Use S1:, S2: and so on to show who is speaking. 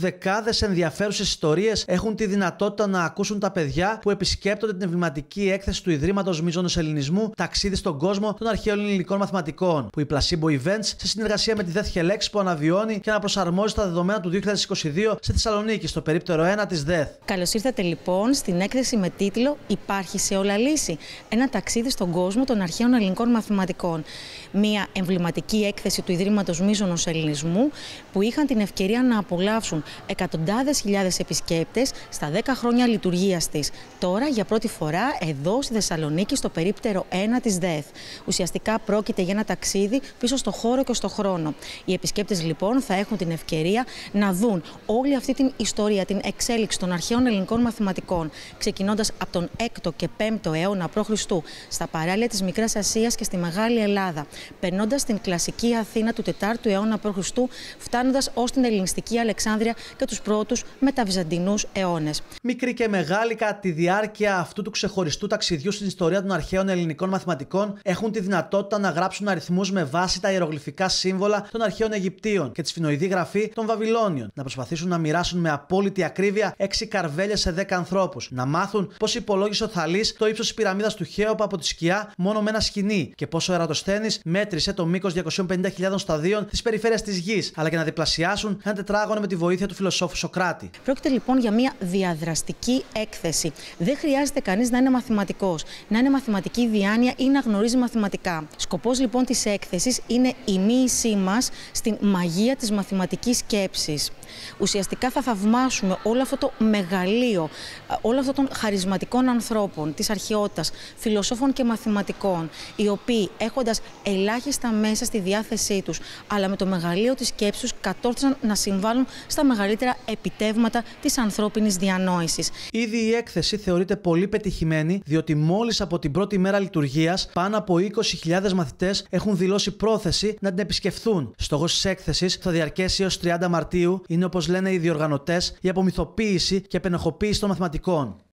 S1: Δεκάδες ενδιαφέρουσες ιστορίες έχουν τη δυνατότητα να ακούσουν τα παιδιά που επισκέπτονται την εμβληματική έκθεση του Ιδρύματος Μίζωνος Ελληνισμού Ταξίδι στον κόσμο των αρχαίων ελληνικών μαθηματικών, που η Placebo Events σε συνεργασία με τη ΔΕΘ Χελέξ που αναβιώνει και να προσαρμόζει τα δεδομένα του 2022
S2: στη Θεσσαλονίκη, στο περίπτερο 1 τη ΔΕΘ. Καλώς ήρθατε λοιπόν στην έκθεση με τίτλο Υπάρχει σε όλα λύση. Ένα ταξίδι στον κόσμο των αρχαίων ελληνικών μαθηματικών. Μία εμβληματική έκθεση του Ιδρύματος Μίζωνος Ελληνισμού που είχαν την ευκαιρία να απολαύσουν εκατοντάδες χιλιάδες επισκέπτες στα 10 χρόνια λειτουργίας της. Τώρα για πρώτη φορά εδώ στη Θεσσαλονίκη, στο περίπτερο 1 της ΔΕΘ. Ουσιαστικά πρόκειται για ένα ταξίδι πίσω στο χώρο και στο χρόνο. Οι επισκέπτες λοιπόν θα έχουν την ευκαιρία να δουν όλη αυτή την ιστορία, την εξέλιξη των αρχαίων ελληνικών μαθηματικών, ξεκινώντας από τον 6ο και 5ο αιώνα π.Χ. στα παράλια της Μικράς Ασίας και στη Μεγάλη Ελλάδα, περνώντας την κλασική Αθήνα του 4ου αιώνα π.Χ., φτάνοντας ως την Ελληνιστική Αλεξάνδρεια και τους πρώτους μεταβυζαντινού αιώνες.
S1: Μικρή και μεγάλη, κατά τη διάρκεια αυτού του ξεχωριστού ταξιδιού στην ιστορία των αρχαίων ελληνικών μαθηματικών, έχουν τη δυνατότητα να γράψουν αριθμούς με βάση τα ιερογλυφικά σύμβολα των αρχαίων Αιγυπτίων και τη σφινοειδή γραφή των Βαβυλώνιων. Να προσπαθήσουν να μοιράσουν με απόλυτη ακρίβεια 6 καρβέλια σε 10 ανθρώπους. Να μάθουν πώς υπολόγισε ο Θαλής το ύψος της πυραμίδας του Χέοπα από τη σκιά μόνο με ένα σκηνή και πόσο ο μέτρησε το μήκος 250.000 σταδίων της περιφέρειας της γης, αλλά και να διπλασιάσουν ένα τετράγωνο με τη βοήθεια βοήθεια του
S2: φιλοσόφου Σοκράτη. Πρόκειται λοιπόν για μια διαδραστική έκθεση. Δεν χρειάζεται κανείς να είναι μαθηματικός, να είναι μαθηματική διάνοια ή να γνωρίζει μαθηματικά. Σκοπός λοιπόν της έκθεσης είναι η μοίησή μας στην μαγεία της μαθηματικής σκέψης. Ουσιαστικά θα θαυμάσουμε όλο αυτό το μεγαλείο όλων αυτών των χαρισματικών ανθρώπων της αρχαιότητας, φιλοσόφων και μαθηματικών, οι οποίοι έχοντας ελάχιστα μέσα στη διάθεσή τους, αλλά με το μεγαλείο της σκέψης τους κατόρθωσαν να συμβάλλουν στα μεγαλύτερα επιτεύγματα της ανθρώπινης διανόησης.
S1: Ήδη η έκθεση θεωρείται πολύ πετυχημένη, διότι μόλις από την πρώτη μέρα λειτουργίας πάνω από 20.000 μαθητές έχουν δηλώσει πρόθεση να την επισκεφθούν. Στόχος της έκθεσης θα διαρκέσει έως 30 Μαρτίου, είναι όπως λένε οι διοργανωτές, η απομυθοποίηση και επενεχοποίηση των μαθηματικών.